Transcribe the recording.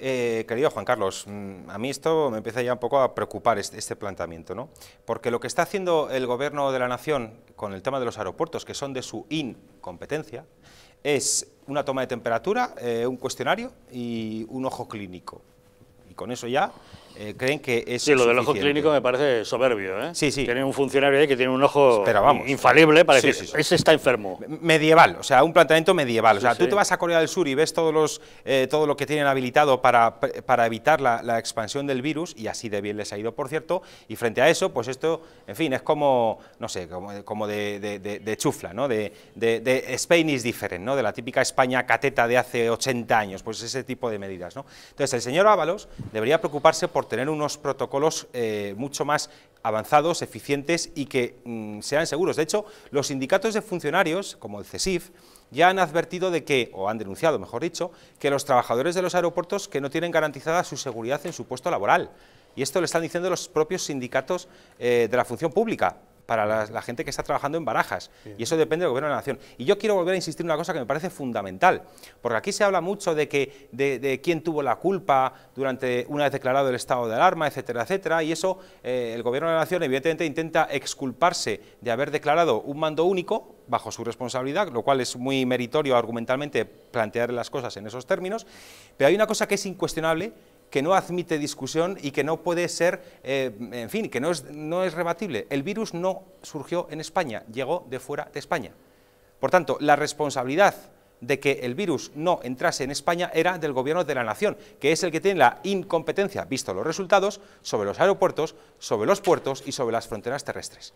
Eh, querido Juan Carlos, mm, a mí esto me empieza ya un poco a preocupar este, este, planteamiento, ¿no? Porque lo que está haciendo el Gobierno de la Nación con el tema de los aeropuertos, que son de su incompetencia, es una toma de temperatura, eh, un cuestionario y un ojo clínico con eso ya eh, creen que es Sí, lo del ojo clínico me parece soberbio, ¿eh? Sí, sí. Tienen un funcionario ahí que tiene un ojo infalible para sí, decir, ese está enfermo. Medieval, o sea, un planteamiento medieval. o sea, tú te vas a Corea del Sur y ves todos los, eh, todo lo que tienen habilitado para, para evitar la, expansión del virus, y así de bien les ha ido, por cierto, y frente a eso, pues esto, en fin, es como, no sé, como, como de, de, chufla, ¿no? De, Spain is different, ¿no? De la típica España cateta de hace 80 años, pues ese tipo de medidas, ¿no? Entonces, el señor Ábalos debería preocuparse por tener unos protocolos eh, mucho más avanzados, eficientes y que mm, sean seguros. De hecho, los sindicatos de funcionarios, como el CESIF, ya han advertido de que, o han denunciado, mejor dicho, que los trabajadores de los aeropuertos que no tienen garantizada su seguridad en su puesto laboral. Y esto lo están diciendo los propios sindicatos eh, de la función pública para la, gente que está trabajando en barajas. Y eso depende del gobierno de la nación. Y yo quiero volver a insistir en una cosa que me parece fundamental, porque aquí se habla mucho de, que, de, quién tuvo la culpa durante una vez declarado el estado de alarma, etcétera, etcétera, y eso eh, el gobierno de la nación evidentemente intenta exculparse de haber declarado un mando único, bajo su responsabilidad, lo cual es muy meritorio argumentalmente plantear las cosas en esos términos, pero hay una cosa que es incuestionable que no admite discusión y que no puede ser, eh, en fin, que no es rebatible. El virus no surgió en España, llegó de fuera de España. Por tanto, la responsabilidad de que el virus no entrase en España era del gobierno de la nación, que es el que tiene la incompetencia, visto los resultados, sobre los aeropuertos, sobre los puertos y sobre las fronteras terrestres.